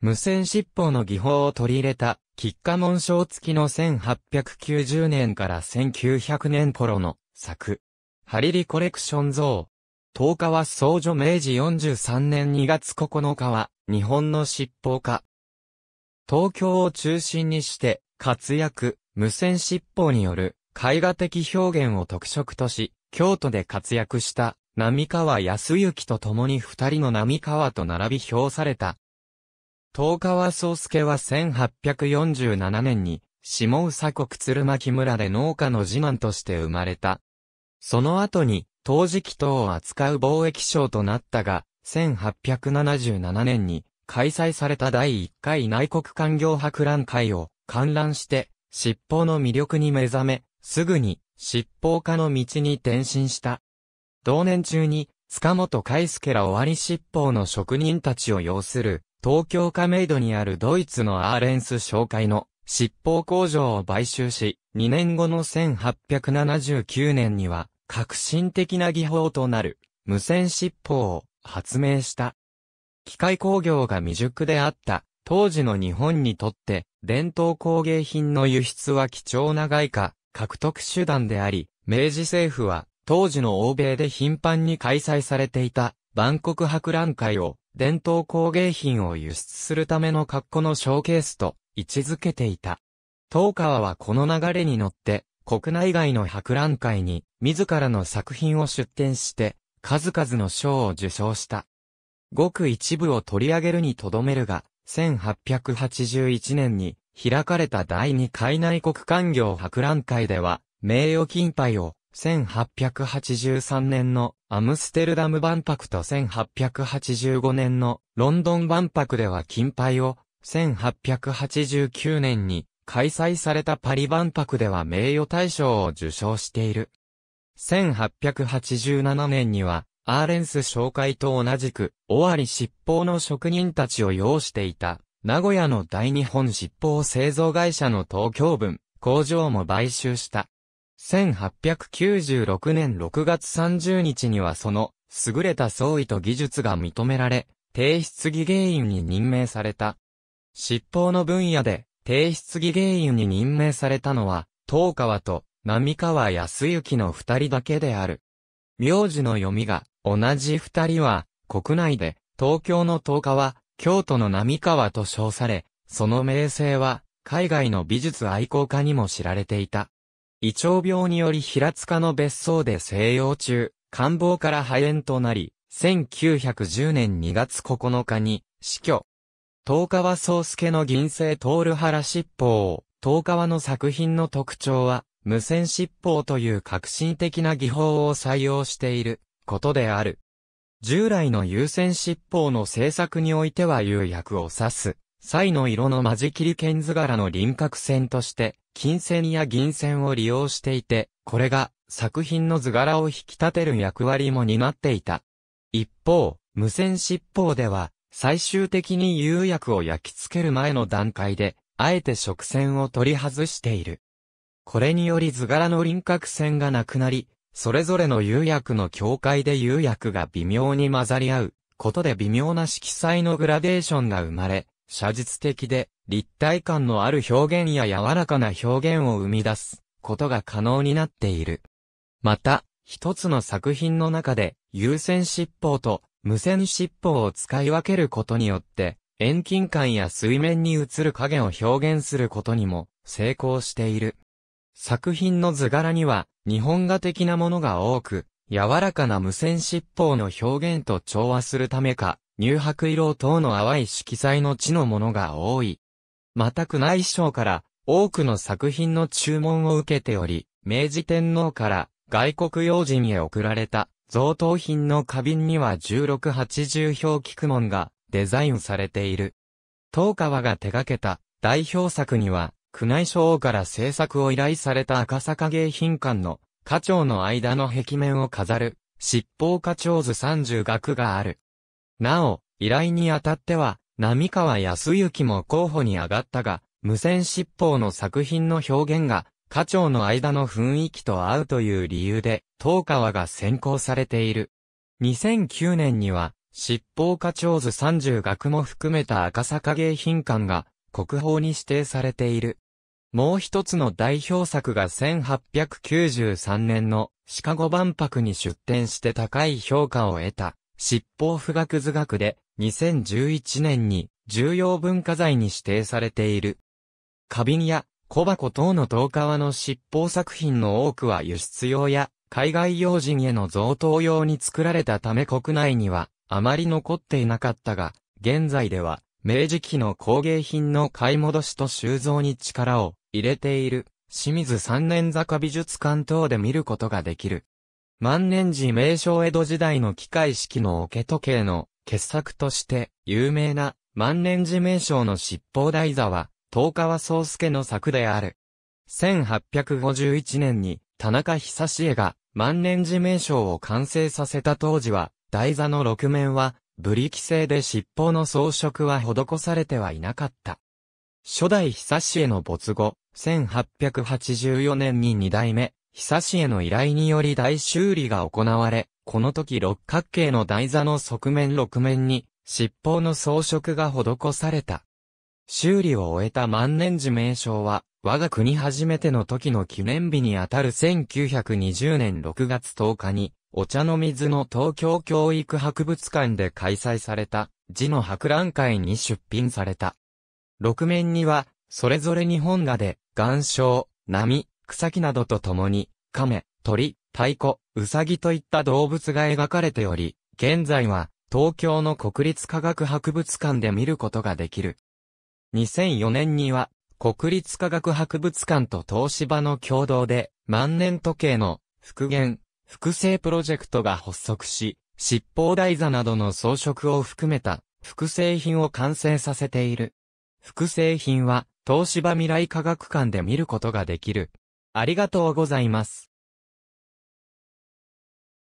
無線執法の技法を取り入れた、喫下紋章付きの1890年から1900年頃の作。ハリリコレクション像。10日は創女明治43年2月9日は日本の執法家。東京を中心にして活躍、無線執法による絵画的表現を特色とし、京都で活躍した、波川康之と共に二人の波川と並び表された、東川宗介は1847年に、下宇佐国鶴巻村で農家の次男として生まれた。その後に、陶磁器等を扱う貿易商となったが、1877年に開催された第1回内国官業博覧会を観覧して、尻尾の魅力に目覚め、すぐに尻宝家の道に転身した。同年中に、塚本海介ら終わり尻尾の職人たちを要する東京亀戸にあるドイツのアーレンス商会の執法工場を買収し、2年後の1879年には、革新的な技法となる、無線執法を発明した。機械工業が未熟であった、当時の日本にとって、伝統工芸品の輸出は貴重な外貨、獲得手段であり、明治政府は、当時の欧米で頻繁に開催されていた、万国博覧会を、伝統工芸品を輸出するための格好のショーケースと位置づけていた。東川はこの流れに乗って、国内外の博覧会に自らの作品を出展して、数々の賞を受賞した。ごく一部を取り上げるにとどめるが、1881年に開かれた第二海内国官業博覧会では、名誉金杯を1883年のアムステルダム万博と1885年のロンドン万博では金牌を、1889年に開催されたパリ万博では名誉大賞を受賞している。1887年には、アーレンス紹介と同じく、尾張執法の職人たちを要していた、名古屋の大日本執法製造会社の東京分、工場も買収した。1896年6月30日にはその、優れた創意と技術が認められ、提出技芸員に任命された。執法の分野で、提出技芸員に任命されたのは、東川と、並川康之の二人だけである。名字の読みが、同じ二人は、国内で、東京の東川、京都の並川と称され、その名声は、海外の美術愛好家にも知られていた。胃腸病により平塚の別荘で静養中、官房から肺炎となり、1910年2月9日に死去。東川宗介の銀星通る原七宝を、東川の作品の特徴は、無線七宝という革新的な技法を採用していることである。従来の優先七宝の制作においては釉薬を指す、際の色の間仕切り剣図柄の輪郭線として金線や銀線を利用していて、これが作品の図柄を引き立てる役割も担っていた。一方、無線執法では、最終的に釉薬を焼き付ける前の段階で、あえて食線を取り外している。これにより図柄の輪郭線がなくなり、それぞれの釉薬の境界で釉薬が微妙に混ざり合う、ことで微妙な色彩のグラデーションが生まれ、写実的で立体感のある表現や柔らかな表現を生み出すことが可能になっている。また、一つの作品の中で有線尻尾と無線尻尾を使い分けることによって、遠近感や水面に映る影を表現することにも成功している。作品の図柄には日本画的なものが多く、柔らかな無線尻尾の表現と調和するためか、乳白色等の淡い色彩の地のものが多い。また宮内省から多くの作品の注文を受けており、明治天皇から外国要人へ送られた贈答品の花瓶には1680表菊門がデザインされている。東川が手掛けた代表作には、宮内省から制作を依頼された赤坂芸品館の花鳥の間の壁面を飾る、七宝花鳥図30額がある。なお、依頼にあたっては、並川康之も候補に上がったが、無線執法の作品の表現が、課長の間の雰囲気と合うという理由で、東川が選考されている。2009年には、執法課長図30学も含めた赤坂芸品館が、国宝に指定されている。もう一つの代表作が1893年のシカゴ万博に出展して高い評価を得た、執法不学図学で2011年に重要文化財に指定されている。花瓶や小箱等の東川の執法作品の多くは輸出用や海外用人への贈答用に作られたため国内にはあまり残っていなかったが、現在では明治期の工芸品の買い戻しと収蔵に力を入れている清水三年坂美術館等で見ることができる。万年寺名称江戸時代の機械式の桶時計の傑作として有名な万年寺名称の執法台座は、東川宗介の作である。1851年に田中久志が万年寺名称を完成させた当時は、台座の6面は、ブリキ製で尻尾の装飾は施されてはいなかった。初代久志の没後、1884年に2代目、久しへの依頼により大修理が行われ、この時六角形の台座の側面六面に、七宝の装飾が施された。修理を終えた万年寺名称は、我が国初めての時の記念日にあたる1920年6月10日に、お茶の水の東京教育博物館で開催された、字の博覧会に出品された。六面には、それぞれ日本画で、岩礁、波、草木などと共に、亀、鳥、太鼓、うさぎといった動物が描かれており、現在は東京の国立科学博物館で見ることができる。2004年には国立科学博物館と東芝の共同で万年時計の復元、複製プロジェクトが発足し、七宝台座などの装飾を含めた複製品を完成させている。複製品は東芝未来科学館で見ることができる。ありがとうございます。